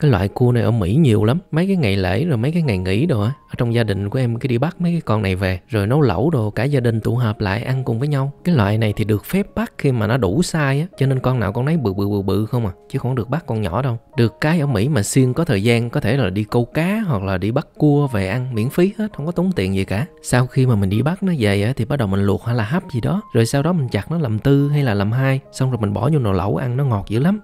cái loại cua này ở Mỹ nhiều lắm mấy cái ngày lễ rồi mấy cái ngày nghỉ đồ á ở trong gia đình của em cứ đi bắt mấy cái con này về rồi nấu lẩu đồ cả gia đình tụ họp lại ăn cùng với nhau cái loại này thì được phép bắt khi mà nó đủ sai á cho nên con nào con nấy bự bự bự bự không à chứ không được bắt con nhỏ đâu được cái ở Mỹ mà xuyên có thời gian có thể là đi câu cá hoặc là đi bắt cua về ăn miễn phí hết không có tốn tiền gì cả sau khi mà mình đi bắt nó về á thì bắt đầu mình luộc hay là hấp gì đó rồi sau đó mình chặt nó làm tư hay là làm hai xong rồi mình bỏ vô nồi lẩu ăn nó ngọt dữ lắm